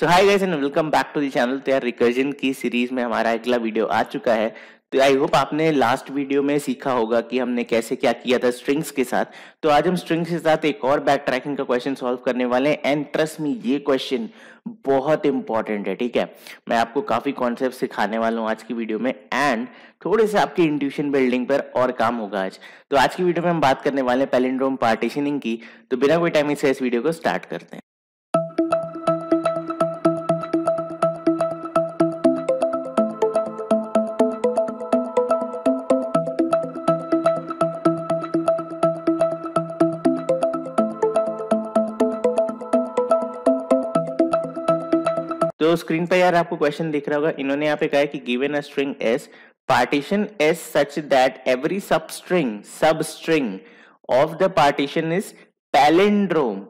so hi guys and welcome back to the channel तो यार recursion की series में हमारा अगला वीडियो आ चुका है तो आई होप आपने लास्ट वीडियो में सीखा होगा कि हमने कैसे क्या किया था स्ट्रिंग्स के साथ तो आज हम स्ट्रिंग्स के साथ एक और बैक ट्रैकिंग का क्वेश्चन सॉल्व करने वाले हैं एंड ट्रस्ट मी ये क्वेश्चन बहुत इंपॉर्टेंट है ठीक है मैं आपको काफी कॉन्सेप्ट सिखाने वाला हूँ आज की वीडियो में एंड थोड़े से आपके इंट्यूशन बिल्डिंग पर और काम होगा आज तो आज की वीडियो में हम बात करने वाले हैं पैलिंड्रोम पार्टीशनिंग की तो बिना कोई टाइम से इस वीडियो को स्टार्ट करते हैं स्क्रीन पर यार आपको क्वेश्चन दिख रहा होगा इन्होंने यहाँ पे कहा कि given a string S partition S such that every substring substring of the partition is palindrome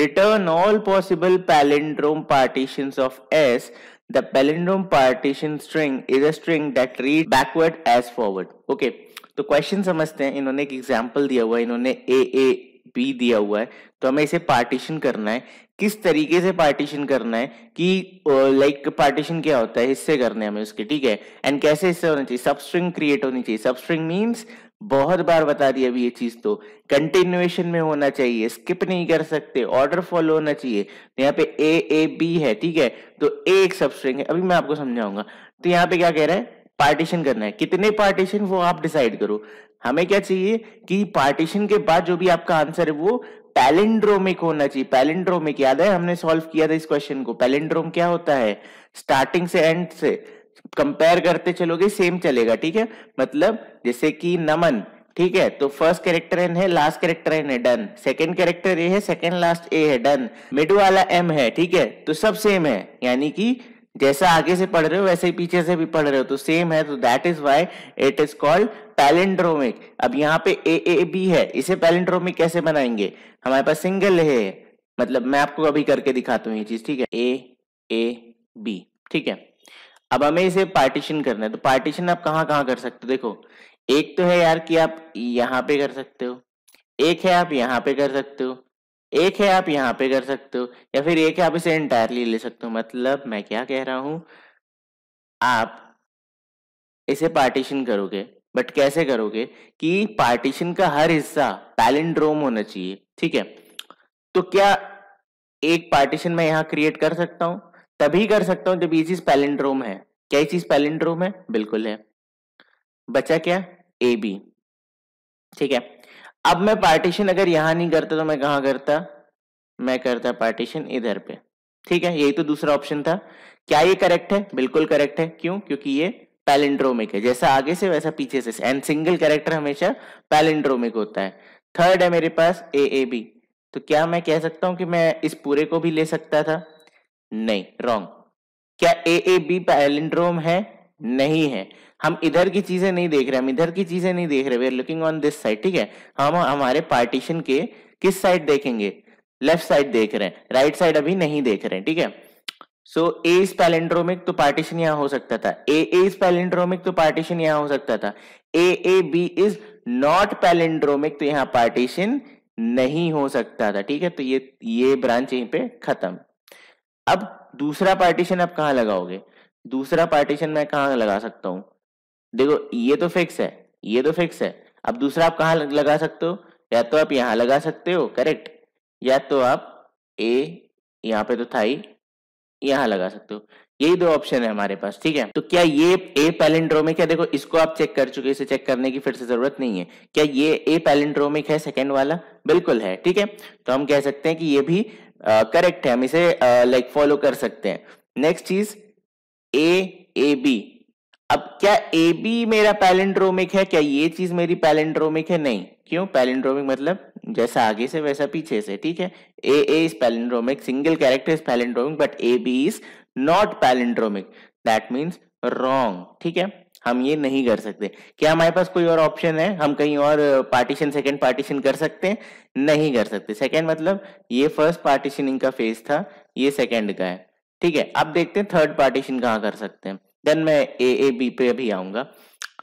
return all possible palindrome partition of S the palindrome partition string is a string that read backward as forward okay तो question समझते हैं इन्होंने एक example दिया हुआ है इन्होंने ए A B दिया हुआ है तो हमें इसे पार्टीशन करना है किस तरीके से पार्टीशन करना है कि लाइक पार्टीशन क्या होता है हिस्से करने हमें उसके ठीक है एंड कैसे हिस्से होने चाहिए सबस्ट्रिंग क्रिएट होनी चाहिए सबस्ट्रिंग मीन्स बहुत बार बता दिया अभी ये चीज तो कंटिन्यूएशन में होना चाहिए स्किप नहीं कर सकते ऑर्डर फॉलो होना चाहिए तो यहाँ पे ए ए बी है ठीक है तो ए एक सबस्ट्रिंग है अभी मैं आपको समझाऊंगा तो यहाँ पे क्या कह रहा है पार्टीशन करना है कितने पार्टीशन वो आप डिसाइड करो हमें क्या चाहिए कि पार्टीशन के बाद जो भी आपका आंसर है वो पैलिंड्रोमिक होना चाहिए पैलिंड्रोमिक याद है हमने सॉल्व किया था इस क्वेश्चन को पैलिंड्रोम क्या होता है स्टार्टिंग से एंड से कंपेयर करते चलोगे सेम चलेगा ठीक है मतलब जैसे कि नमन ठीक है तो फर्स्ट कैरेक्टर एन है लास्ट कैरेक्टर एन है डन सेकंड कैरेक्टर ए है सेकंड लास्ट ए है डन मिड वाला एम है ठीक है तो सब सेम है यानी कि जैसा आगे से पढ़ रहे हो वैसे ही पीछे से भी पढ़ रहे हो तो सेम है तो that is why it is called palindromic अब यहाँ पे ए ए बी है इसे पैलेंड्रोमिक कैसे बनाएंगे हमारे पास सिंगल है मतलब मैं आपको अभी करके दिखाता हूँ ये चीज ठीक है ए ए बी ठीक है अब हमें इसे पार्टीशन करना है तो पार्टीशन आप कहाँ कहाँ कर सकते हो देखो एक तो है यार कि आप यहाँ पे कर सकते हो एक है आप यहाँ पे कर सकते हो एक है आप यहाँ पे कर सकते हो या फिर एक है आप इसे इंटायरली ले सकते हो मतलब मैं क्या कह रहा हूं आप इसे पार्टीशन करोगे बट कैसे करोगे कि पार्टीशन का हर हिस्सा पैलिंड्रोम होना चाहिए ठीक है तो क्या एक पार्टीशन मैं यहाँ क्रिएट कर सकता हूं तभी कर सकता हूं जब ये चीज पैलिंड्रोम है क्या ये चीज पैलिंड्रोम है बिल्कुल है बचा क्या ए बी ठीक है अब मैं पार्टीशन अगर यहां नहीं करता तो मैं कहा करता मैं करता पार्टीशन इधर पे ठीक है यही तो दूसरा ऑप्शन था क्या ये करेक्ट है बिल्कुल करेक्ट है क्यों क्योंकि ये पैलिंड्रोमिक है जैसा आगे से वैसा पीछे से एंड सिंगल कैरेक्टर हमेशा पैलिंड्रोमिक होता है थर्ड है मेरे पास ए ए बी तो क्या मैं कह सकता हूं कि मैं इस पूरे को भी ले सकता था नहीं रॉन्ग क्या ए ए बी पैलिंड्रोम है नहीं है हम इधर की चीजें नहीं देख रहे हम इधर की चीजें नहीं देख रहे we are looking on this side ठीक है हम हमारे पार्टीशन के किस साइड देखेंगे लेफ्ट साइड देख रहे हैं राइट right साइड अभी नहीं देख रहे हैं ठीक है सो ए इज पैलेंड्रोमिक तो पार्टीशन यहां हो सकता था ए ए इज पैलेंड्रोमिक तो पार्टीशन यहां हो सकता था A A B is not palindromic तो यहाँ पार्टीशन नहीं हो सकता था ठीक है तो ये ये ब्रांच यहीं पे खत्म अब दूसरा पार्टीशन आप कहां लगाओगे दूसरा पार्टीशन मैं कहाँ लगा सकता हूँ देखो ये तो फिक्स है ये तो फिक्स है अब दूसरा आप कहाँ लगा सकते हो या तो आप यहाँ लगा सकते हो करेक्ट या तो आप ए यहाँ पे तो था ही यहाँ लगा सकते हो यही दो ऑप्शन है हमारे पास ठीक है तो क्या ये ए पैलेंड्रोमिक है देखो इसको आप चेक कर चुके इसे चेक करने की फिर से जरूरत नहीं है क्या ये ए पैलेंड्रोमिक है सेकेंड वाला बिल्कुल है ठीक है तो हम कह सकते हैं कि ये भी करेक्ट है हम इसे लाइक फॉलो कर सकते हैं नेक्स्ट चीज ए ए बी अब क्या ए बी मेरा पैलेंड्रोमिक है क्या ये चीज मेरी पैलेंड्रोमिक है नहीं क्यों पैलेंड्रोमिक मतलब जैसा आगे से वैसा पीछे से ठीक है A A is palindromic single character is palindromic but A B is not palindromic that means wrong ठीक है हम ये नहीं कर सकते क्या हमारे पास कोई और ऑप्शन है हम कहीं और पार्टीशन सेकेंड पार्टीशन कर सकते हैं नहीं कर सकते सेकेंड मतलब ये फर्स्ट पार्टीशनिंग का फेज था ये सेकेंड का है ठीक है अब देखते हैं थर्ड पार्टीशन कहा कर सकते हैं देन मैं ए ए बी पे अभी आऊंगा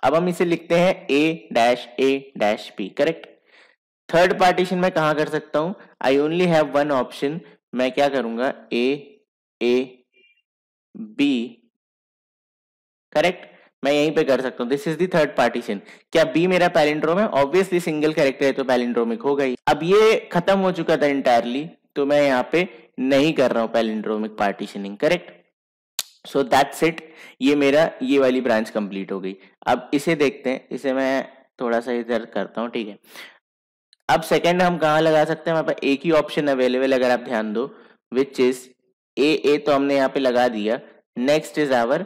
अब हम इसे लिखते हैं A dash A dash B correct third partition में कहा कर सकता हूं I only have one option मैं क्या करूंगा ए ए बी करेक्ट मैं यहीं पे कर सकता हूँ this is the third partition क्या बी मेरा पैलिंड्रोम है ऑब्वियसली सिंगल कैरेक्टर है तो पैलिंड्रोमिक हो गई अब ये खत्म हो चुका था इंटायरली तो मैं यहाँ पे नहीं कर रहा हूं palindromic partitioning correct so that's it ये मेरा ये वाली ब्रांच कंप्लीट हो गई अब इसे देखते हैं इसे मैं थोड़ा सा इधर करता हूँ ठीक है अब सेकंड हम कहाँ लगा सकते हैं हमारे एक ही ऑप्शन अवेलेबल अगर आप ध्यान दो विच इज ए ए तो हमने यहाँ पे लगा दिया नेक्स्ट इज आवर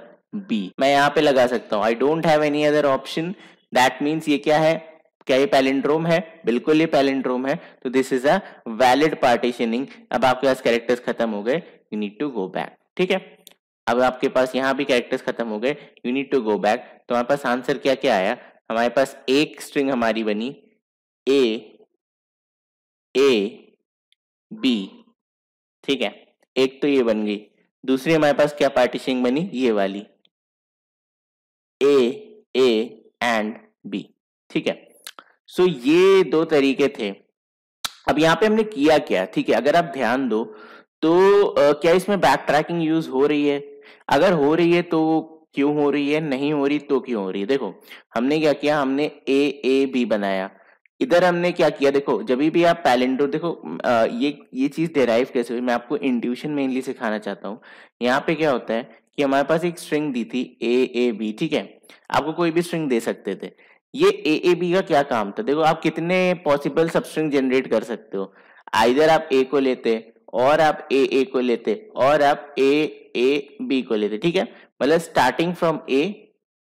बी मैं यहाँ पे लगा सकता हूँ I don't have any other option that means ये क्या है क्या ये पैलिंड्रोम है बिल्कुल ये पैलिंड्रोम है तो this is a valid partitioning अब आपके पास कैरेक्टर्स खत्म हो गए you need to go back ठीक है अब आपके पास यहाँ भी कैरेक्टर्स खत्म हो गए you need to go back तो हमारे पास आंसर क्या क्या आया हमारे पास एक स्ट्रिंग हमारी बनी ए ए बी ठीक है एक तो ये बन गई दूसरी हमारे पास क्या पार्टीशनिंग बनी ये वाली ए ए एंड बी ठीक है सो ये दो तरीके थे अब यहाँ पे हमने किया क्या ठीक है अगर आप ध्यान दो तो आ, क्या इसमें बैक ट्रैकिंग यूज हो रही है अगर हो रही है तो क्यों हो रही है नहीं हो रही तो क्यों हो रही है देखो हमने क्या किया हमने ए ए बी बनाया इधर हमने क्या किया देखो जब भी आप पैलेंडो देखो आ, ये ये चीज डेराइव कैसे हुई मैं आपको इंट्यूशन मेनली सिखाना चाहता हूँ यहाँ पे क्या होता है कि हमारे पास एक स्ट्रिंग दी थी ए ए बी ठीक है आपको कोई भी स्ट्रिंग दे सकते थे ये ए ए बी का क्या काम था देखो आप कितने पॉसिबल सबस्ट्रिंग जनरेट कर सकते हो आइधर आप ए को लेते और आप ए ए को लेते और आप ए ए बी को लेते ठीक है मतलब स्टार्टिंग फ्रॉम ए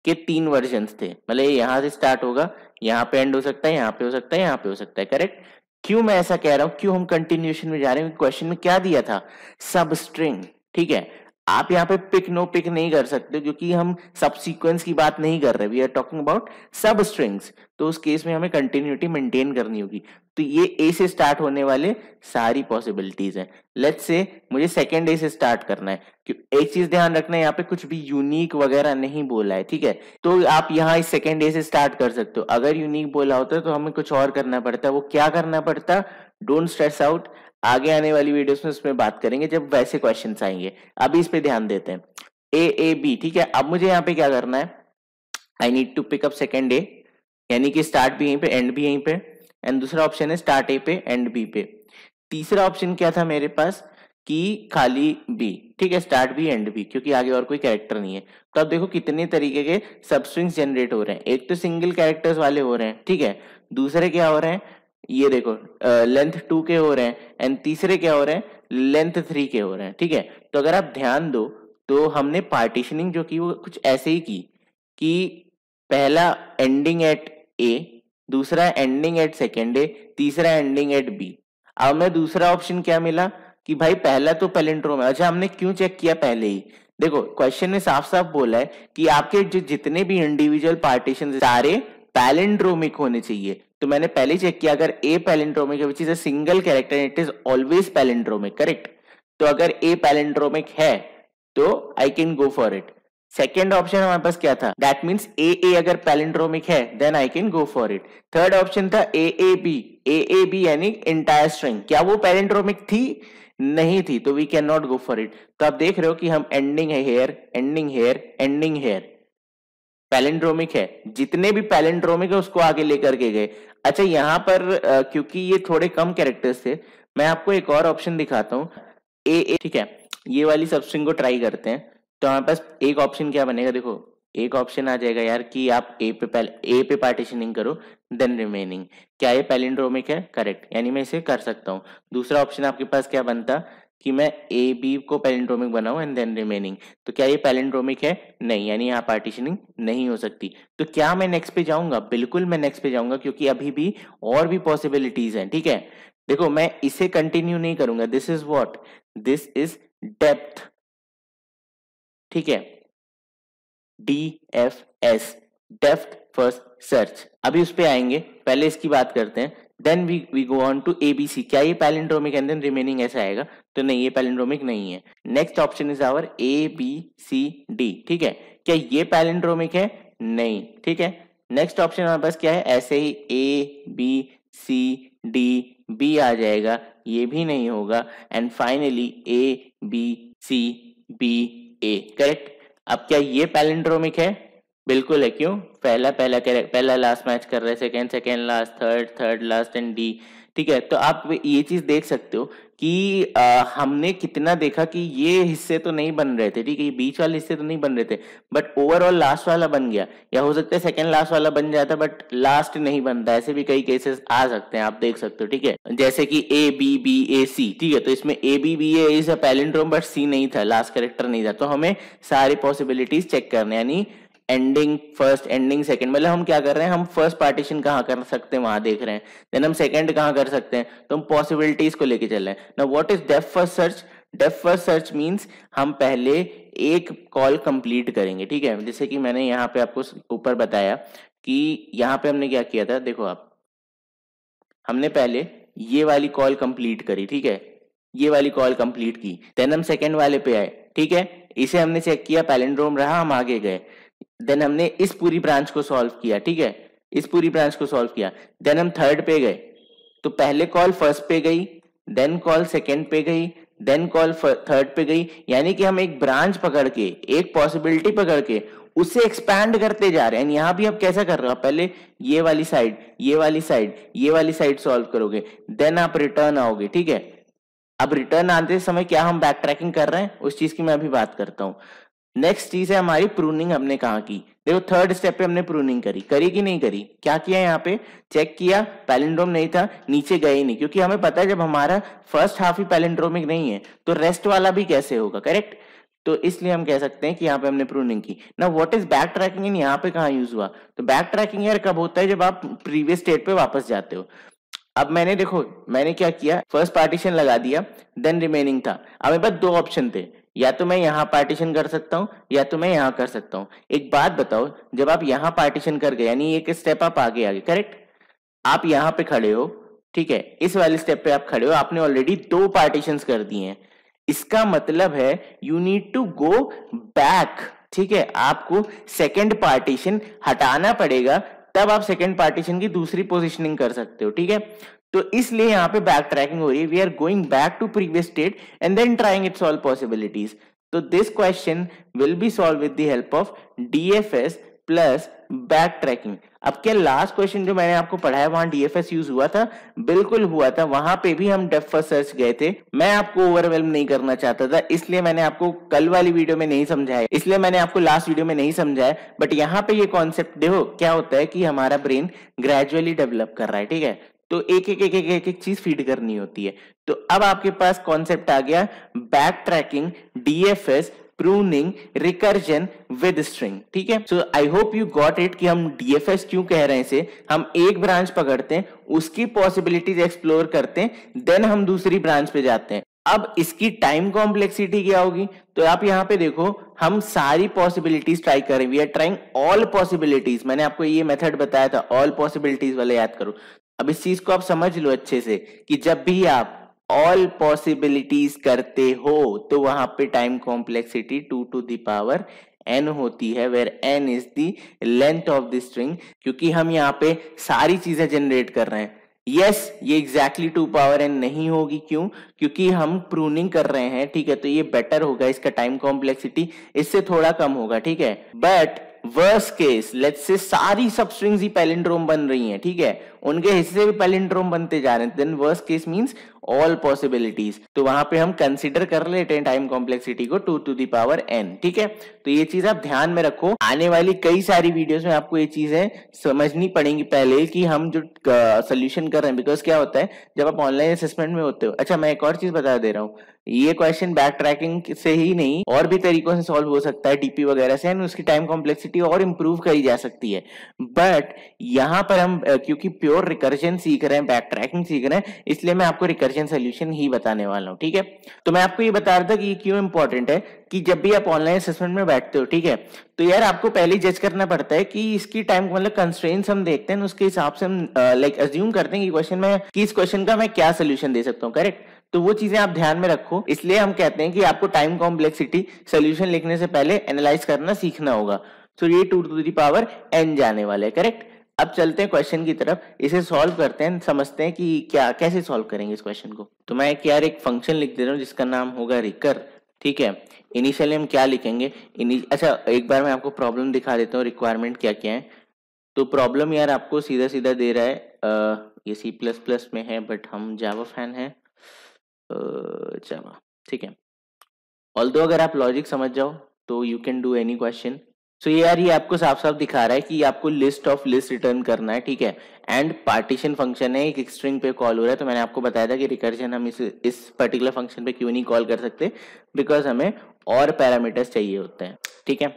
के तीन वर्जन थे मतलब यहाँ से स्टार्ट होगा यहाँ पे एंड हो सकता है यहाँ पे हो सकता है यहाँ पे हो सकता है करेक्ट क्यों मैं ऐसा कह रहा हूँ क्यों हम कंटिन्यूशन में जा रहे हैं क्वेश्चन में क्या दिया था सब स्ट्रिंग ठीक है आप यहाँ पे पिक नो पिक नहीं कर सकते क्योंकि हम सब सीक्वेंस की बात नहीं कर रहे we are talking about substrings तो उस केस में हमें कंटिन्यूटी मेंटेन करनी होगी तो ये ए से स्टार्ट होने वाले सारी पॉसिबिलिटीज हैं लेट्स से मुझे सेकेंड ए से स्टार्ट करना है कि एक चीज ध्यान रखना है यहाँ पे कुछ भी यूनिक वगैरह नहीं बोला है ठीक है तो आप यहाँ इस सेकेंड ए से स्टार्ट कर सकते हो अगर यूनिक बोला होता तो हमें कुछ और करना पड़ता वो क्या करना पड़ता डोंट स्ट्रेस आउट आगे आने वाली वीडियोस में उसमें बात करेंगे जब वैसे क्वेश्चन आएंगे अभी इस पे ध्यान देते हैं ए ए बी ठीक है अब मुझे यहाँ पे क्या करना है I need to pick up second A यानी कि स्टार्ट भी यहीं पे एंड भी यहीं पे एंड दूसरा ऑप्शन है स्टार्ट ए पे एंड बी पे तीसरा ऑप्शन क्या था मेरे पास कि खाली बी ठीक है स्टार्ट बी एंड बी क्योंकि आगे और कोई कैरेक्टर नहीं है तो अब देखो कितने तरीके के सबस्ट्रिंग्स जनरेट हो रहे हैं एक तो सिंगल कैरेक्टर्स वाले हो रहे हैं ठीक है दूसरे क्या हो रहे हैं ये देखो लेंथ टू के हो रहे हैं एंड तीसरे क्या हो रहे हैं लेंथ थ्री के हो रहे हैं ठीक है तो अगर आप ध्यान दो तो हमने पार्टीशनिंग जो की वो कुछ ऐसे ही की कि पहला एंडिंग एट ए दूसरा एंडिंग एट सेकेंड ए तीसरा एंडिंग एट बी अब हमें दूसरा ऑप्शन क्या मिला कि भाई पहला तो पेलेंड्रोम है अच्छा हमने क्यों चेक किया पहले ही देखो क्वेश्चन में साफ साफ बोला है कि आपके जो जितने भी इंडिविजुअल पार्टीशन सारे पैलेंड्रोमिक होने चाहिए तो मैंने पहले चेक किया अगर ए पैलेंड्रोमिक है which is a single character it is always palindromic correct तो अगर ए पैलेंड्रोमिक है तो I can go for it second option हमारे पास क्या था दैट मीन्स ए ए अगर पैलेंड्रोमिक है then I can go for it third option था A A B A A B यानी इंटायर स्ट्रिंग क्या वो पैलेंड्रोमिक थी नहीं थी तो we can not go for it तो आप देख रहे हो कि हम एंडिंग है here ending here ending here palindromic है जितने भी पैलेंड्रोमिक है उसको आगे लेकर के गए अच्छा यहाँ पर आ, क्योंकि ये थोड़े कम कैरेक्टर्स थे मैं आपको एक और ऑप्शन दिखाता हूँ ए ए ठीक है ये वाली सबस्ट्रिंग को ट्राई करते हैं तो हमारे पास एक ऑप्शन क्या बनेगा देखो एक ऑप्शन आ जाएगा यार कि आप ए पे पहले ए पे पार्टीशनिंग करो देन रिमेनिंग क्या ये पैलेंड्रोमिक है करेक्ट यानी मैं इसे कर सकता हूँ दूसरा ऑप्शन आपके पास क्या बनता कि मैं ए बी को पैलेंड्रोमिक बनाऊं एंड देन रिमेनिंग तो क्या ये पैलेंड्रोमिक है नहीं यानी यहाँ पार्टीशनिंग नहीं हो सकती तो क्या मैं नेक्स्ट पे जाऊंगा बिल्कुल मैं नेक्स्ट पे जाऊंगा क्योंकि अभी भी और भी पॉसिबिलिटीज हैं ठीक है देखो मैं इसे कंटिन्यू नहीं करूंगा this is what this is depth ठीक है D F S depth first search अभी उस पर आएंगे पहले इसकी बात करते हैं then we we go on to A B C क्या ये पैलेंड्रोमिक एंड देन रिमेनिंग ऐसा आएगा तो नहीं ये पैलिंड्रोमिक नहीं है next option is our A B C D ठीक है क्या ये पैलिंड्रोमिक है नहीं ठीक है नेक्स्ट ऑप्शन हमारे पास क्या है ऐसे ही A B C D B आ जाएगा ये भी नहीं होगा and finally A B C B A correct अब क्या ये पैलिंड्रोमिक है बिल्कुल है क्यों पहला पहला पहला लास्ट मैच कर रहे second second last third third last and D ठीक है तो आप ये चीज देख सकते हो कि आ, हमने कितना देखा कि ये हिस्से तो नहीं बन रहे थे ठीक है ये बीच वाले हिस्से तो नहीं बन रहे थे बट ओवरऑल लास्ट वाला बन गया या हो सकता है सेकेंड लास्ट वाला बन जाता बट लास्ट नहीं बनता ऐसे भी कई केसेस आ सकते हैं आप देख सकते हो ठीक है जैसे कि ए बी बी ए सी ठीक है तो इसमें A B B A is a palindrome but C नहीं था लास्ट करेक्टर नहीं था तो हमें सारी पॉसिबिलिटीज चेक करने यानी एंडिंग फर्स्ट एंडिंग सेकंड मतलब हम क्या कर रहे हैं हम फर्स्ट पार्टीशन कहाँ कर सकते हैं वहां देख रहे हैं देन हम सेकंड कहाँ कर सकते हैं तो हम पॉसिबिलिटीज को लेके चल रहे हैं ना what is depth first search depth first search means हम पहले एक कॉल कंप्लीट करेंगे ठीक है जैसे कि मैंने यहाँ पे आपको ऊपर बताया कि यहाँ पे हमने क्या किया था देखो आप हमने पहले ये वाली कॉल कंप्लीट करी ठीक है ये वाली कॉल कंप्लीट की देन हम सेकेंड वाले पे आए ठीक है इसे हमने चेक किया पैलेंड्रोम रहा हम आगे गए देन हमने इस पूरी ब्रांच को सॉल्व किया ठीक है इस पूरी ब्रांच को सॉल्व किया देन हम थर्ड पे गए तो पहले कॉल फर्स्ट पे गई देन कॉल सेकेंड पे गई देन कॉल थर्ड पे गई यानी कि हम एक ब्रांच पकड़ के एक पॉसिबिलिटी पकड़ के उसे एक्सपैंड करते जा रहे हैं यहां भी आप कैसा कर रहे हो पहले ये वाली साइड ये वाली साइड ये वाली साइड सॉल्व करोगे देन आप रिटर्न आओगे ठीक है अब रिटर्न आते समय क्या हम बैक ट्रैकिंग कर रहे हैं उस चीज की मैं अभी बात करता हूँ नेक्स्ट चीज है हमारी प्रूनिंग हमने कहा की देखो थर्ड स्टेप पे हमने प्रूनिंग करी करी कि नहीं करी क्या किया यहाँ पे चेक किया पैलेंड्रोम नहीं था नीचे गए ही नहीं क्योंकि हमें पता है जब हमारा फर्स्ट हाफ ही पैलेंड्रोमिक नहीं है तो रेस्ट वाला भी कैसे होगा करेक्ट तो इसलिए हम कह सकते हैं कि यहाँ पे हमने प्रूनिंग की ना what is backtracking in यहाँ पे कहाँ यूज हुआ तो बैक ट्रैकिंग यार कब होता है जब आप प्रीवियस स्टेट पे वापस जाते हो अब मैंने देखो मैंने क्या किया फर्स्ट पार्टीशन लगा दिया देन रिमेनिंग था अब मेरे पास दो ऑप्शन थे या तो मैं यहाँ पार्टीशन कर सकता हूँ या तो मैं यहाँ कर सकता हूँ एक बात बताओ जब आप यहाँ पार्टीशन कर गए यानी एक स्टेप आप आगे आगे करेक्ट आप यहाँ पे खड़े हो ठीक है इस वाले स्टेप पे आप खड़े हो आपने ऑलरेडी दो पार्टीशन कर दिए हैं इसका मतलब है you need to go back ठीक है आपको सेकेंड पार्टीशन हटाना पड़ेगा तब आप सेकेंड पार्टीशन की दूसरी पोजिशनिंग कर सकते हो ठीक है तो इसलिए यहाँ पे बैक ट्रैकिंग हो रही है we are going back to previous state and then trying its all possibilities तो this question will be solve with the help of DFS plus backtracking अब क्या लास्ट क्वेश्चन जो मैंने आपको पढ़ाया वहां डीएफएस यूज हुआ था बिल्कुल हुआ था वहां पे भी हम डेफ फर्स्ट सर्च गए थे मैं आपको ओवरवेलम नहीं करना चाहता था इसलिए मैंने आपको कल वाली वीडियो में नहीं समझाया इसलिए मैंने आपको लास्ट वीडियो में नहीं समझाया बट यहाँ पे ये कॉन्सेप्ट देखो क्या होता है कि हमारा ब्रेन ग्रेजुअली डेवलप कर रहा है ठीक है तो एक एक एक एक एक एक चीज फीड करनी होती है तो अब आपके पास कॉन्सेप्ट आ गया backtracking DFS pruning recursion with string ठीक है so I hope you got it कि हम डीएफएस क्यों कह रहे हैं इसे हम एक ब्रांच पकड़ते हैं उसकी पॉसिबिलिटीज एक्सप्लोर करते हैं देन हम दूसरी ब्रांच पे जाते हैं अब इसकी टाइम कॉम्प्लेक्सिटी क्या होगी तो आप यहाँ पे देखो हम सारी पॉसिबिलिटीज ट्राई करें we are trying all possibilities मैंने आपको ये मेथड बताया था ऑल पॉसिबिलिटीज वाले याद करो अब इस चीज को आप समझ लो अच्छे से कि जब भी आप ऑल पॉसिबिलिटीज करते हो तो वहां पे time complexity two to the power n होती है where n is the length of the string क्योंकि हम यहाँ पे सारी चीजें जनरेट कर रहे हैं यस yes, ये एग्जैक्टली टू पावर एन नहीं होगी क्यों क्योंकि हम प्रूनिंग कर रहे हैं ठीक है तो ये बेटर होगा इसका टाइम कॉम्प्लेक्सिटी इससे थोड़ा कम होगा ठीक है but verse case let's say सारी सब स्ट्रिंग्स ही पैलिंड्रोम बन रही हैं ठीक है उनके हिस्से भी पैलिंड्रोम बनते जा रहे हैं then worst case means all possibilities तो वहां पे हम कंसिडर कर लेते हैं टाइम कॉम्प्लेक्सिटी को टू टू दावर एन ठीक है तो ये चीज आप ध्यान में रखो आने वाली कई सारी वीडियोस में आपको ये चीजें समझनी पड़ेंगी पहले कि हम जो सोल्यूशन कर रहे हैं बिकॉज क्या होता है जब आप ऑनलाइन असेसमेंट में होते हो अच्छा मैं एक और चीज बता दे रहा हूँ ये क्वेश्चन बैक ट्रैकिंग से ही नहीं और भी तरीकों से सॉल्व हो सकता है डीपी वगैरह से उसकी टाइम कॉम्प्लेक्सिटी और इम्प्रूव करी जा सकती है बट यहाँ पर हम क्योंकि प्योर रिकर्जन सीख रहे हैं बैक ट्रैकिंग सीख रहे हैं इसलिए मैं आपको रिकर्जन सोल्यूशन ही बताने वाला हूँ ठीक है तो मैं आपको ये बता रहा था कि ये क्यों इंपॉर्टेंट है कि जब भी आप ऑनलाइन असेसमेंट में बैठते हो ठीक है तो यार आपको पहले जज करना पड़ता है कि इसकी टाइम मतलब कंस्ट्रेंट्स हम देखते हैं उसके हिसाब से हम लाइक अज्यूम करते हैं कि क्वेश्चन में कि इस क्वेश्चन का मैं क्या सोल्यूशन दे सकता हूँ करेक्ट तो वो चीजें आप ध्यान में रखो इसलिए हम कहते हैं कि आपको टाइम कॉम्प्लेक्सिटी सोल्यूशन लिखने से पहले एनालाइज करना सीखना होगा तो ये two to the power n जाने वाले करेक्ट अब चलते हैं क्वेश्चन की तरफ इसे सॉल्व करते हैं समझते हैं कि क्या कैसे सॉल्व करेंगे इस क्वेश्चन को तो मैं एक यार एक फंक्शन लिख दे रहा हूँ जिसका नाम होगा रिकर ठीक है इनिशियली हम क्या लिखेंगे अच्छा एक बार मैं आपको प्रॉब्लम दिखा देता हूँ रिक्वायरमेंट क्या क्या है तो प्रॉब्लम यार आपको सीधा सीधा दे रहा है आ, ये सी प्लस प्लस में है बट हम जावा फैन हैं जावा ठीक है ऑल अगर आप लॉजिक समझ जाओ तो you can do any question so so, ये यार ये आपको साफ साफ दिखा रहा है कि आपको लिस्ट ऑफ लिस्ट रिटर्न करना है ठीक है एंड पार्टीशन फंक्शन है एक स्ट्रिंग पे कॉल हो रहा है तो मैंने आपको बताया था कि रिकर्जन हम इस इस पर्टिकुलर फंक्शन पे क्यों नहीं कॉल कर सकते बिकॉज हमें और पैरामीटर्स चाहिए होते हैं ठीक है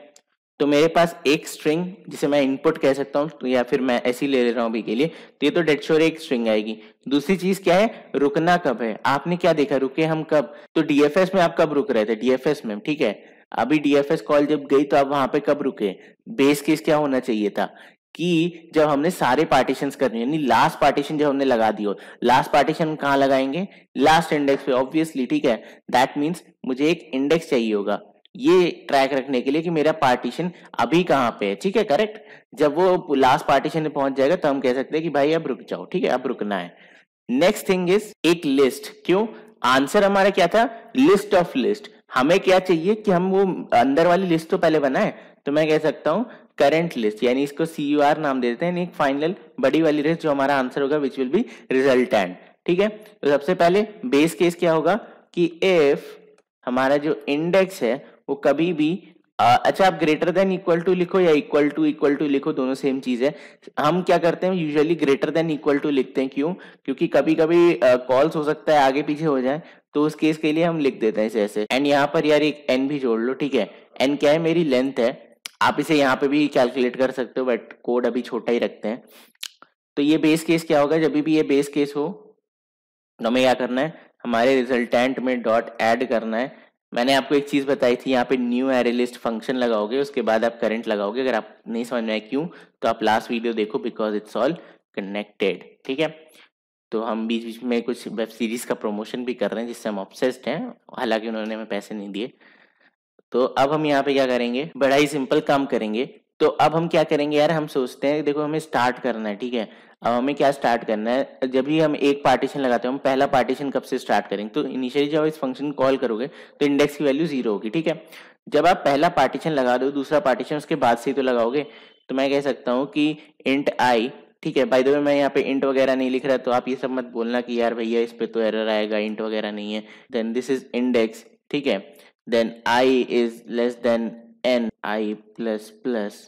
तो मेरे पास एक स्ट्रिंग जिसे मैं इनपुट कह सकता हूँ तो या फिर मैं ऐसी ले ले रहा हूँ अभी के लिए तो ये तो डेड श्योर एक स्ट्रिंग आएगी दूसरी चीज क्या है रुकना कब है आपने क्या देखा रुके हम कब तो डीएफएस में आप कब रुक रहे थे डीएफएस में ठीक है अभी डीएफएस कॉल जब गई तो आप वहां पे कब रुके बेस केस क्या होना चाहिए था कि जब हमने सारे पार्टीशन करने यानी लास्ट पार्टीशन जब हमने लगा दी हो लास्ट पार्टीशन कहाँ लगाएंगे लास्ट इंडेक्स पे ऑब्वियसली ठीक है दैट मीन्स मुझे एक इंडेक्स चाहिए होगा ये ट्रैक रखने के लिए कि मेरा पार्टीशन अभी कहां पे है ठीक है करेक्ट जब वो लास्ट पार्टीशन में पहुंच जाएगा तो हम कह सकते हैं कि भाई अब रुक जाओ ठीक है अब रुकना है नेक्स्ट थिंग इज एक लिस्ट क्यों आंसर हमारा क्या था लिस्ट ऑफ लिस्ट हमें क्या चाहिए कि हम वो अंदर वाली लिस्ट तो पहले बनाए तो मैं कह सकता हूँ करेंट लिस्ट यानी इसको सी यू आर नाम देते हैं एक फाइनल बड़ी वाली लिस्ट जो हमारा आंसर होगा विच विल बी रिजल्टेंट ठीक है तो सबसे पहले बेस केस क्या होगा कि इफ हमारा जो इंडेक्स है वो कभी भी अच्छा आप ग्रेटर देन इक्वल टू लिखो या इक्वल टू इक्वल टू लिखो दोनों सेम चीज है हम क्या करते हैं usually greater than equal to लिखते हैं क्यों क्योंकि कभी कभी कॉल्स हो सकता है आगे पीछे हो जाए तो उस केस के लिए हम लिख देते हैं इसे ऐसे एंड यहाँ पर यार एक एन भी जोड़ लो ठीक है एन क्या है मेरी लेंथ है आप इसे यहाँ पे भी कैलकुलेट कर सकते हो बट कोड अभी छोटा ही रखते हैं तो ये बेस केस क्या होगा जब भी ये बेस केस हो तो हमें क्या करना है हमारे रिजल्टेंट में डॉट एड करना है मैंने आपको एक चीज़ बताई थी यहाँ पे न्यू एरे लिस्ट फंक्शन लगाओगे उसके बाद आप करंट लगाओगे अगर आप नहीं समझ में क्यों तो आप लास्ट वीडियो देखो बिकॉज इट्स ऑल कनेक्टेड ठीक है तो हम बीच बीच में कुछ वेब सीरीज़ का प्रमोशन भी कर रहे हैं जिससे हम ऑप्सेस्ड हैं हालांकि उन्होंने हमें पैसे नहीं दिए तो अब हम यहाँ पे क्या करेंगे बड़ा ही सिंपल काम करेंगे तो अब हम क्या करेंगे यार हम सोचते हैं देखो हमें स्टार्ट करना है ठीक है अब हमें क्या स्टार्ट करना है जब भी हम एक पार्टीशन लगाते हैं हम पहला पार्टीशन कब से स्टार्ट करेंगे तो इनिशियली जब इस फंक्शन कॉल करोगे तो इंडेक्स की वैल्यू जीरो होगी ठीक है जब आप पहला पार्टीशन लगा दो दूसरा पार्टीशन उसके बाद से ही तो लगाओगे तो मैं कह सकता हूँ कि इंट आई ठीक है बाय द वे मैं यहाँ पे इंट वगैरह नहीं लिख रहा तो आप ये सब मत बोलना कि यार भैया इस पे तो एरर आएगा इंट वगैरह नहीं है देन दिस इज इंडेक्स ठीक है then I is less than N I plus plus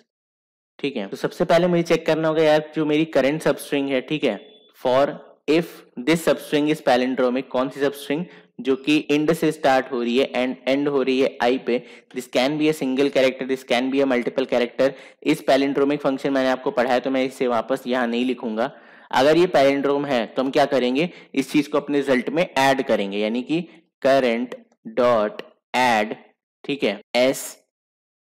ठीक है तो सबसे पहले मुझे चेक करना होगा यार जो मेरी सब सबस्ट्रिंग है ठीक है for if this substring is palindromic कौन सी सबस्ट्रिंग जो कि इंड से स्टार्ट हो रही है एंड एंड हो रही है आई पे this can be a single character this can be a multiple character इस पैलेंड्रोमिक फंक्शन मैंने आपको पढ़ाया तो मैं इसे वापस यहाँ नहीं लिखूंगा अगर ये पैलेंड्रोम है तो हम क्या करेंगे इस चीज को अपने रिजल्ट में एड करेंगे यानी कि करंट डॉट एड ठीक है एस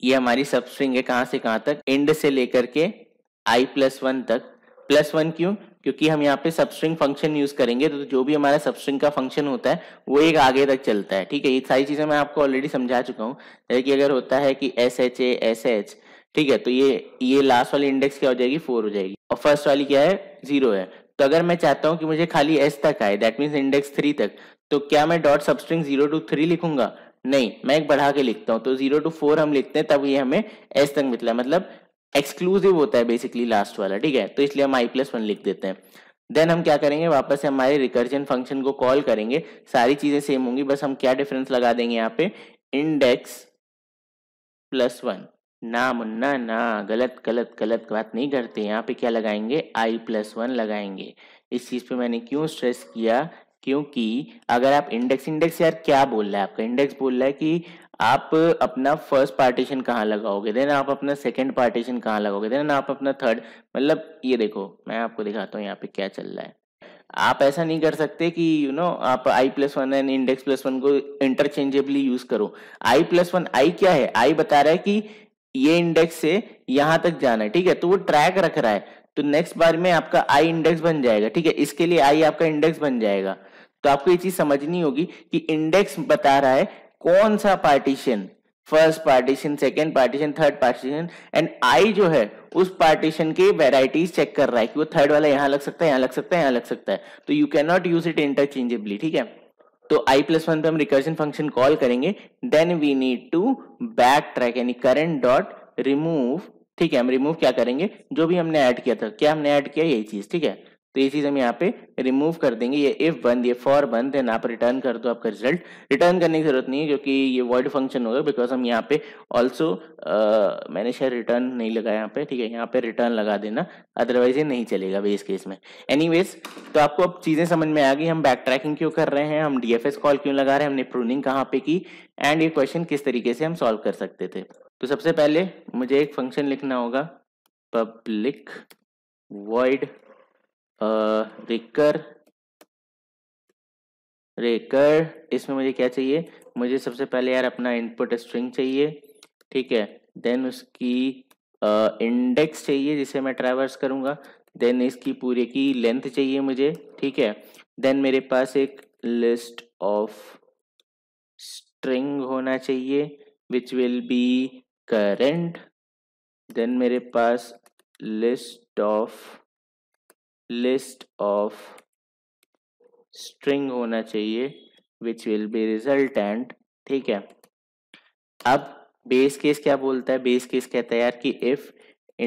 ये हमारी सबस्ट्रिंग है कहां से कहां तक इंड से लेकर के आई प्लस वन तक प्लस वन क्यों क्योंकि हम यहाँ पे सबस्ट्रिंग फंक्शन यूज करेंगे तो जो भी हमारा सबस्ट्रिंग का फंक्शन होता है वो एक आगे तक चलता है ठीक है ये सारी चीजें मैं आपको ऑलरेडी समझा चुका हूँ जैसे कि अगर होता है कि S H A S H ठीक है तो ये ये लास्ट वाली इंडेक्स क्या हो जाएगी फोर हो जाएगी और फर्स्ट वाली क्या है जीरो है तो अगर मैं चाहता हूँ कि मुझे खाली एस तक आए दैट मीन्स इंडेक्स थ्री तक तो क्या मैं dot substring zero to three लिखूंगा नहीं मैं एक बढ़ा के लिखता हूँ तो जीरो टू फोर हम लिखते हैं तब ये हमें एस तक मिलता है मतलब एक्सक्लूसिव होता है बेसिकली लास्ट वाला ठीक है तो इसलिए हम आई प्लस वन लिख देते हैं देन हम क्या करेंगे वापस से हमारे रिकर्जन फंक्शन को कॉल करेंगे सारी चीजें सेम होंगी बस हम क्या डिफरेंस लगा देंगे यहाँ पे इंडेक्स प्लस वन ना मुन्ना ना गलत गलत गलत बात नहीं करते यहाँ पे क्या लगाएंगे आई प्लस वन लगाएंगे इस चीज़ पे मैंने क्यों स्ट्रेस किया क्योंकि अगर आप इंडेक्स इंडेक्स यार क्या बोल रहा है आपका इंडेक्स बोल रहा है कि आप अपना फर्स्ट पार्टीशन कहाँ लगाओगे देन आप अपना सेकंड पार्टीशन कहाँ लगाओगे देन आप अपना थर्ड मतलब ये देखो मैं आपको दिखाता हूँ यहाँ पे क्या चल रहा है आप ऐसा नहीं कर सकते कि यू you नो know, आप I plus one and index plus one को इंटरचेंजेबली यूज करो आई प्लस वन आई क्या है आई बता रहा है कि ये इंडेक्स से यहां तक जाना है ठीक है तो वो ट्रैक रख रहा है तो नेक्स्ट बार में आपका आई इंडेक्स बन जाएगा ठीक है इसके लिए आई आपका इंडेक्स बन जाएगा तो आपको ये चीज समझनी होगी कि इंडेक्स बता रहा है कौन सा partition first partition second partition third partition and i जो है उस पार्टीशन के वेराइटीज चेक कर रहा है कि वो थर्ड वाला यहाँ लग सकता है यहाँ लग सकता है यहाँ लग सकता है तो you can not use it interchangeably ठीक है तो i प्लस वन पे हम रिकर्जन फंक्शन कॉल करेंगे then we need to back track यानी करेंट डॉट रिमूव ठीक है हम रिमूव क्या करेंगे जो भी हमने ऐड किया था क्या हमने ऐड किया यही चीज ठीक है तो ये चीज हम यहाँ पे रिमूव कर देंगे ये इफ बंद ये फॉर बंद देन आप रिटर्न कर दो आपका रिजल्ट रिटर्न करने की जरूरत नहीं है क्योंकि ये वर्ड फंक्शन होगा बिकॉज हम यहाँ पे ऑल्सो मैंने शायद रिटर्न नहीं लगाया यहाँ पे ठीक है यहाँ पे रिटर्न लगा देना अदरवाइज ये नहीं चलेगा बेस केस में एनी तो आपको अब चीजें समझ में आ गई हम बैक ट्रैकिंग क्यों कर रहे हैं हम डी कॉल क्यों लगा रहे हैं हमने प्रूनिंग कहाँ पे की एंड ये क्वेश्चन किस तरीके से हम सॉल्व कर सकते थे तो सबसे पहले मुझे एक फंक्शन लिखना होगा पब्लिक वर्ड रेकर रेकर इसमें मुझे क्या चाहिए मुझे सबसे पहले यार अपना इनपुट स्ट्रिंग चाहिए ठीक है देन उसकी इंडेक्स uh, चाहिए जिसे मैं ट्रैवर्स करूंगा देन इसकी पूरे की लेंथ चाहिए मुझे ठीक है देन मेरे पास एक लिस्ट ऑफ स्ट्रिंग होना चाहिए विच विल बी करेंट देन मेरे पास list of list of string होना चाहिए which will be resultant ठीक है अब बेस केस क्या बोलता है बेस केस कहता है यार कि if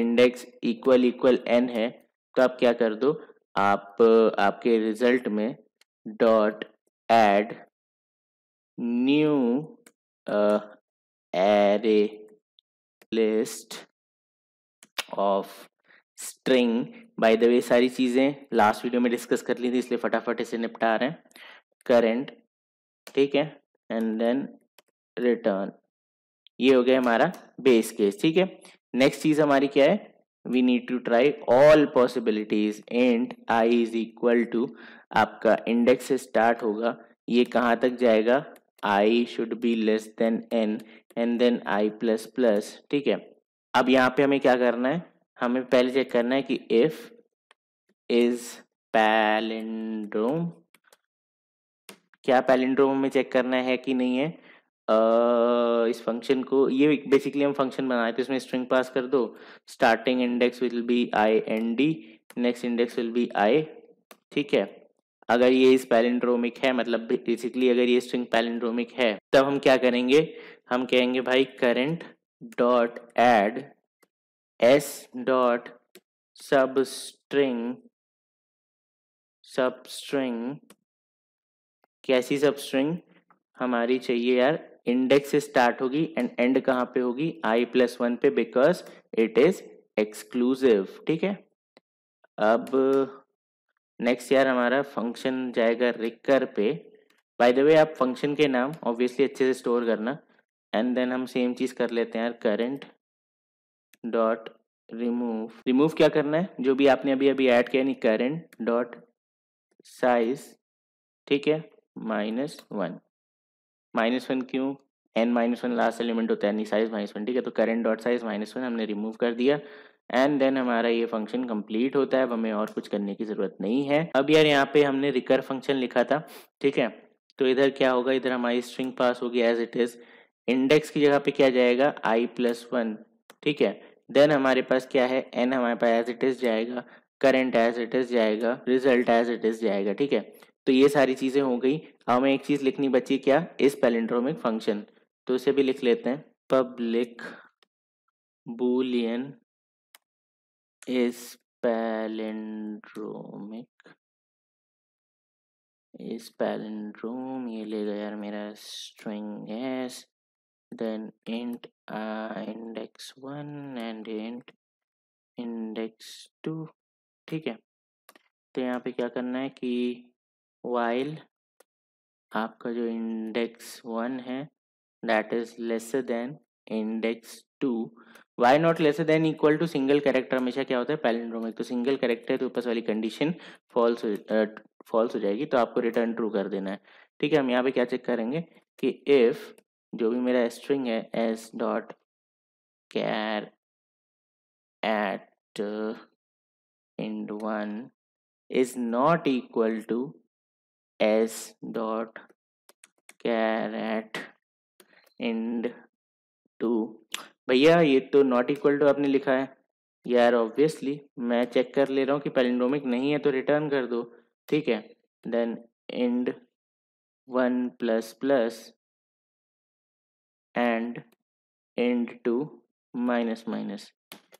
index equal equal n है तो आप क्या कर दो आप आपके रिजल्ट में dot add new array list of string by the way सारी चीज़ें लास्ट वीडियो में डिस्कस कर ली थी इसलिए फटाफट इसे निपटा रहे हैं करंट ठीक है एंड देन रिटर्न ये हो गया हमारा बेस केस ठीक है नेक्स्ट चीज़ हमारी क्या है we need to try all possibilities and i is equal to आपका इंडेक्स स्टार्ट होगा ये कहाँ तक जाएगा i should be less than n and then i plus plus ठीक है अब यहाँ पे हमें क्या करना है हमें पहले चेक करना है कि इफ इज पैलिंड्रोम क्या पैलिंड्रोम में चेक करना है कि नहीं है uh, इस फंक्शन को ये बेसिकली हम फंक्शन बनाए थे इसमें स्ट्रिंग पास कर दो starting index will be i and the next index will be i ठीक है अगर ये इस पैलिंड्रोमिक है मतलब बेसिकली अगर ये स्ट्रिंग पैलिंड्रोमिक है तब हम क्या करेंगे हम कहेंगे भाई current dot add s dot substring string कैसी सबस्ट्रिंग हमारी चाहिए यार इंडेक्स से स्टार्ट होगी एंड एंड कहाँ पे होगी आई प्लस वन पे बिकॉज इट इज एक्सक्लूसिव ठीक है अब नेक्स्ट यार हमारा फंक्शन जाएगा रिकर पे बाय द वे आप फंक्शन के नाम ऑब्वियसली अच्छे से स्टोर करना एंड देन हम सेम चीज़ कर लेते हैं यार करंट डॉट रिमूव रिमूव क्या करना है जो भी आपने अभी अभी ऐड किया नहीं करेंट डॉट साइज ठीक है माइनस वन माइनस वन क्यों n minus one last element होता है नहीं साइज माइनस वन ठीक है तो current dot size minus one हमने रिमूव कर दिया एंड देन हमारा ये फंक्शन कंप्लीट होता है अब हमें और कुछ करने की ज़रूरत नहीं है अब यार यहाँ पे हमने रिकर फंक्शन लिखा था ठीक है तो इधर क्या होगा इधर हमारी स्ट्रिंग पास होगी एज इट इज़ इंडेक्स की जगह पे क्या जाएगा आई प्लस वन ठीक है देन हमारे पास क्या है एन हमारे पास एज इट इज जाएगा करंट एज इट इज जाएगा रिजल्ट एज इट इज जाएगा ठीक है तो ये सारी चीज़ें हो गई हमें एक चीज़ लिखनी बची क्या इस पैलेंड्रोमिक फंक्शन तो इसे भी लिख लेते हैं public boolean is palindromic is palindrome ये लेगा यार मेरा string s then int uh, index one and int index two ठीक है तो यहाँ पे क्या करना है कि वाइल आपका जो इंडेक्स वन है that is lesser than index two why not lesser than equal to single character हमेशा क्या होता है पैलिंड्रोमिक तो सिंगल character है तो ऊपर वाली कंडीशन फॉल्स फॉल्स हो जाएगी तो आपको रिटर्न ट्रू कर देना है ठीक है हम यहाँ पे क्या चेक करेंगे कि इफ़ जो भी मेरा स्ट्रिंग है s dot char at ind one is not equal to s dot char at ind two भैया ये तो नॉट इक्वल टू आपने लिखा है यार ऑब्वियसली मैं चेक कर ले रहा हूँ कि पैलिंड्रोमिक नहीं है तो रिटर्न कर दो ठीक है then ind one plus plus and end two minus minus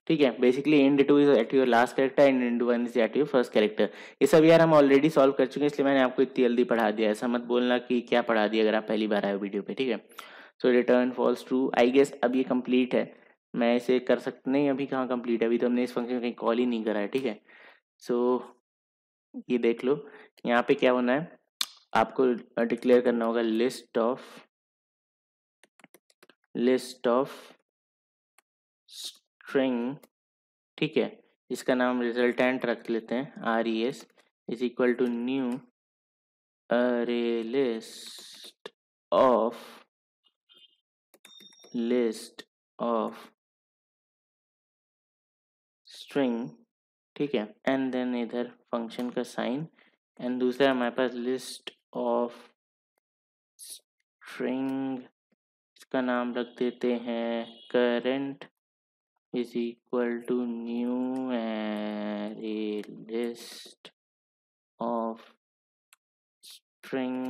ठीक है basically end two is at your last character and end one is at your first character ये सब यार हम ऑलरेडी सॉल्व कर चुके हैं इसलिए मैंने आपको इतनी जल्दी पढ़ा दिया ऐसा मत बोलना कि क्या पढ़ा दिया अगर आप पहली बार आए वीडियो पे ठीक है so return false true I guess अब ये कंप्लीट है मैं इसे कर सकते नहीं अभी कहाँ कंप्लीट है अभी तो हमने इस फंक्शन कहीं कॉल ही नहीं करा है ठीक है सो so, ये देख लो यहाँ पे क्या होना है आपको डिक्लेयर करना होगा list of list of string ठीक है इसका नाम रिजल्टेंट रख लेते हैं R E S is equal to new array list of list of string ठीक है एंड देन इधर फंक्शन का साइन एंड दूसरा हमारे पास लिस्ट ऑफ स्ट्रिंग इसका नाम रख देते हैं current is equal to new array list of string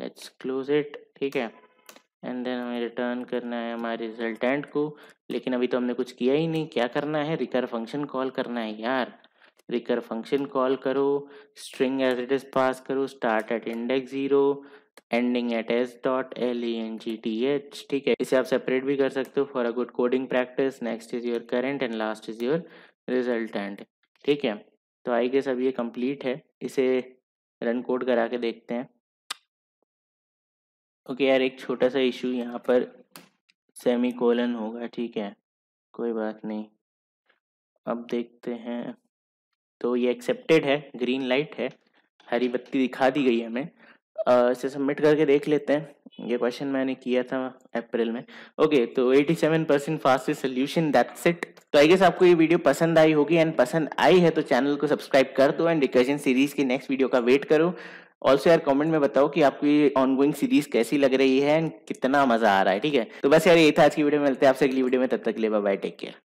let's close it ठीक है एंड देन हमें रिटर्न करना है हमारे रिजल्टेंट को लेकिन अभी तो हमने कुछ किया ही नहीं क्या करना है रिकर फंक्शन कॉल करना है यार रिकर फंक्शन कॉल करो string as it is pass करो start at index zero ending at s dot L E N G T H ठीक है इसे आप सेपरेट भी कर सकते हो for a good coding practice next is your current and last is your end ठीक है तो आई गेस अब ये कंप्लीट है इसे रन कोड करा के देखते हैं ओके okay, यार एक छोटा सा इशू यहाँ पर सेमी कोलन होगा ठीक है कोई बात नहीं अब देखते हैं तो ये एक्सेप्टेड है ग्रीन लाइट है हरी बत्ती दिखा दी गई हमें इसे सबमिट करके देख लेते हैं ये क्वेश्चन मैंने किया था अप्रैल में ओके तो 87 percent fast solution that's it तो आई गेस आपको ये वीडियो पसंद आई होगी एंड पसंद आई है तो चैनल को सब्सक्राइब कर दो एंड रिकर्जन सीरीज की नेक्स्ट वीडियो का वेट करो ऑल्सो यार कमेंट में बताओ कि आपको ऑनगोइंग सीरीज कैसी लग रही है एंड कितना मजा आ रहा है ठीक है तो बस यार ये था आज की वीडियो मिलते हैं आपसे अगली वीडियो में तब तक ले बाय टेक केयर